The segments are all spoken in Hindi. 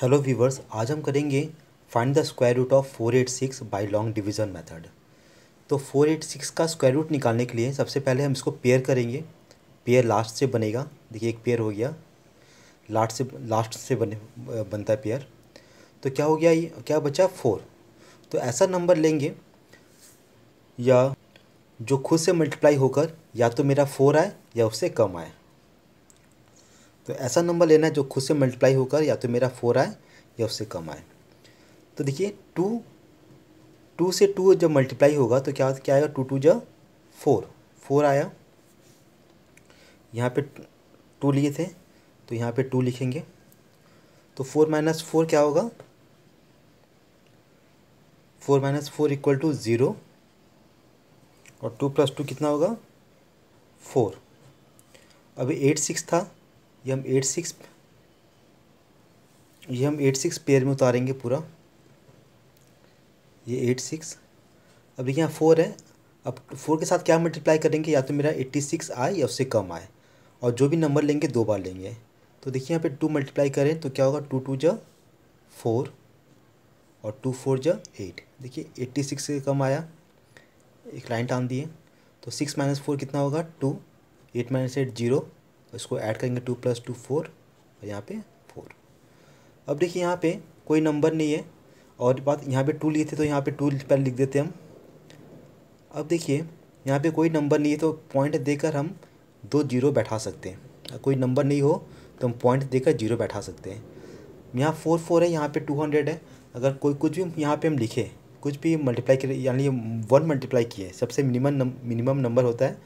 हेलो व्यूवर्स आज हम करेंगे find the square root of four eight six by long division method तो फोर एट सिक्स का स्क्वायर रूट निकालने के लिए सबसे पहले हम इसको पेयर करेंगे पेयर लास्ट से बनेगा देखिए एक पेयर हो गया लास्ट से लास्ट से बने बनता है पेयर तो क्या हो गया ये क्या बचा फोर तो ऐसा नंबर लेंगे या जो खुद से मल्टीप्लाई होकर या तो मेरा फोर आए या उससे कम आए तो ऐसा नंबर लेना है जो खुद से मल्टीप्लाई होकर या तो मेरा फोर आए या उससे कम आए तो देखिए टू टू से टू जब मल्टीप्लाई होगा तो क्या क्या आएगा टू टू जब फोर फोर आया यहाँ पे टू लिए थे तो यहाँ पे टू लिखेंगे तो फोर माइनस फोर क्या होगा four minus four equal to zero और टू प्लस टू कितना होगा फोर अभी एट सिक्स था ये हम एट सिक्स ये हम एट सिक्स पेयर में उतारेंगे पूरा ये एट सिक्स अब देखिए यहाँ फोर है अब फोर के साथ क्या मल्टीप्लाई करेंगे या तो मेरा एट्टी सिक्स आए या उससे कम आए और जो भी नंबर लेंगे दो बार लेंगे तो देखिए यहाँ पे टू मल्टीप्लाई करें तो क्या होगा टू टू जा फोर और टू फोर जा एट देखिए एट्टी सिक्स से कम आया एक लाइन टान दिए तो सिक्स माइनस फोर कितना होगा two eight minus eight zero इसको ऐड करेंगे टू प्लस टू फोर और यहाँ पे फोर अब देखिए यहाँ पे कोई नंबर नहीं है और बात यहाँ पे टू लिए थे तो यहाँ पे टू पहले लिख देते हम अब देखिए यहाँ पे कोई नंबर नहीं है तो पॉइंट देकर हम दो जीरो बैठा सकते हैं कोई नंबर नहीं हो तो हम पॉइंट देकर जीरो बैठा सकते हैं यहाँ फोर फोर है यहाँ पे टू हंड्रेड है अगर कोई कुछ भी यहाँ पे हम लिखे कुछ भी मल्टीप्लाई कर यानी वन मल्टीप्लाई किए सबसे मिनिमम नम, मिनिमम नंबर होता है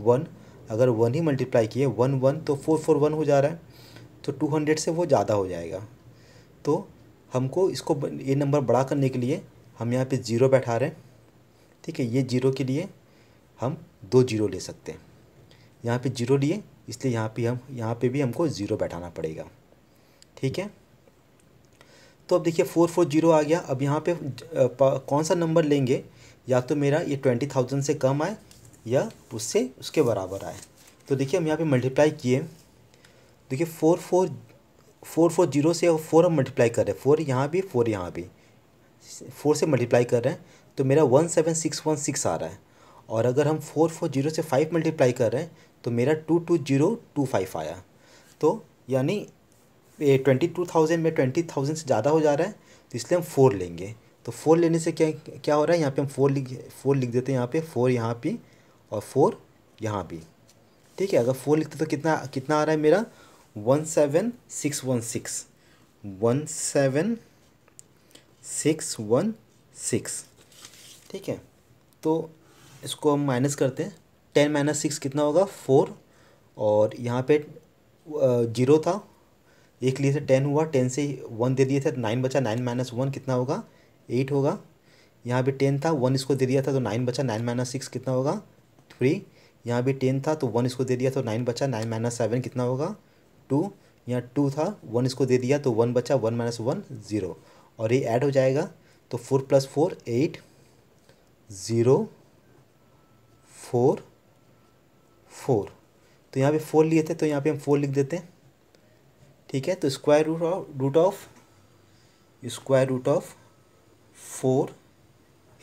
वन अगर वन ही मल्टीप्लाई किए वन वन तो फोर फोर वन हो जा रहा है तो टू हंड्रेड से वो ज़्यादा हो जाएगा तो हमको इसको ये नंबर बड़ा करने के लिए हम यहाँ पे ज़ीरो बैठा रहे हैं ठीक है ये जीरो के लिए हम दो जीरो ले सकते हैं यहाँ पे जीरो लिए इसलिए यहाँ पे हम यहाँ पे भी हमको ज़ीरो बैठाना पड़ेगा ठीक है तो अब देखिए फोर फोर जीरो आ गया अब यहाँ पे कौन सा नंबर लेंगे या तो मेरा ये ट्वेंटी थाउजेंड से कम आए या उससे उसके बराबर आए तो देखिए हम यहाँ पे मल्टीप्लाई किए देखिए four four four four zero से फोर हम मल्टीप्लाई कर रहे हैं फोर यहाँ भी फोर यहाँ भी फोर से मल्टीप्लाई कर रहे हैं तो मेरा one seven six one six आ रहा है और अगर हम फोर फोर जीरो से फाइव मल्टीप्लाई कर रहे हैं तो मेरा two two zero two five आया तो यानी ट्वेंटी टू थाउजेंड में ट्वेंटी थाउजेंड से ज़्यादा हो जा रहा है तो इसलिए हम फोर लेंगे तो फोर लेने से क्या क्या हो रहा है यहाँ पे हम फोर लिख फोर लिख देते हैं यहाँ पे फोर यहाँ पे और फोर यहाँ भी ठीक है अगर फोर लिखते तो कितना कितना आ रहा है मेरा one seven six one six one seven six one six ठीक है तो इसको हम माइनस करते हैं टेन माइनस सिक्स कितना होगा फोर और यहाँ पे जीरो था एक लिए थे टेन हुआ टेन से वन दे दिए थे तो नाइन बचा नाइन माइनस वन कितना होगा एट होगा यहाँ पे टेन था वन इसको दे दिया था तो नाइन बचा नाइन माइनस सिक्स कितना होगा थ्री यहाँ भी टेन था तो वन इसको दे दिया तो नाइन बचा नाइन माइनस सेवन कितना होगा टू यहाँ टू था वन इसको दे दिया तो वन बचा वन माइनस वन ज़ीरो और ये ऐड हो जाएगा तो four plus four eight zero four four तो यहाँ पे फोर लिए थे तो यहाँ पे हम फोर लिख देते हैं ठीक है तो square root of root of square root of four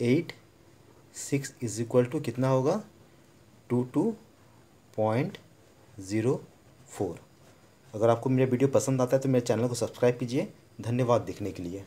eight six is equal to कितना होगा two two point zero four अगर आपको मेरा वीडियो पसंद आता है तो मेरे चैनल को सब्सक्राइब कीजिए धन्यवाद देखने के लिए